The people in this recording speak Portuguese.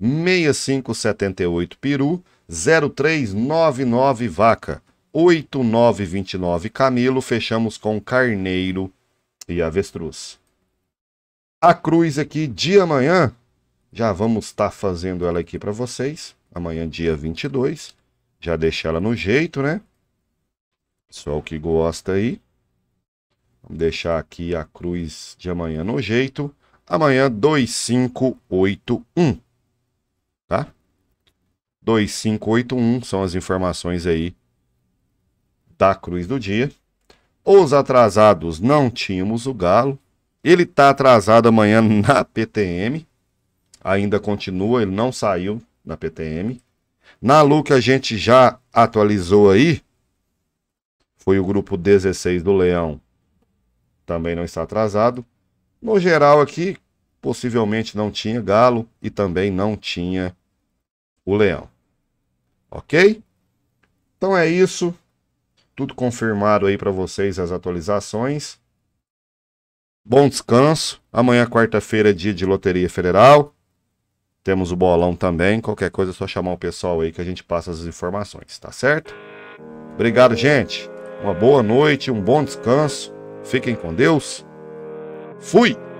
6578 Peru, 0399 Vaca, 8929 Camilo, fechamos com Carneiro e Avestruz. A cruz aqui de amanhã, já vamos estar tá fazendo ela aqui para vocês, amanhã dia 22, já deixa ela no jeito, né? pessoal que gosta aí. Vamos deixar aqui a cruz de amanhã no jeito. Amanhã 2581 tá? 2581 são as informações aí da cruz do dia. Os atrasados não tínhamos o galo. Ele está atrasado amanhã na PTM. Ainda continua, ele não saiu na PTM. Na Luke a gente já atualizou aí, foi o grupo 16 do Leão. Também não está atrasado. No geral aqui, possivelmente não tinha galo e também não tinha o leão. Ok? Então é isso. Tudo confirmado aí para vocês as atualizações. Bom descanso. Amanhã, quarta-feira, é dia de Loteria Federal. Temos o bolão também. Qualquer coisa é só chamar o pessoal aí que a gente passa as informações, tá certo? Obrigado, gente. Uma boa noite, um bom descanso. Fiquem com Deus. Fui!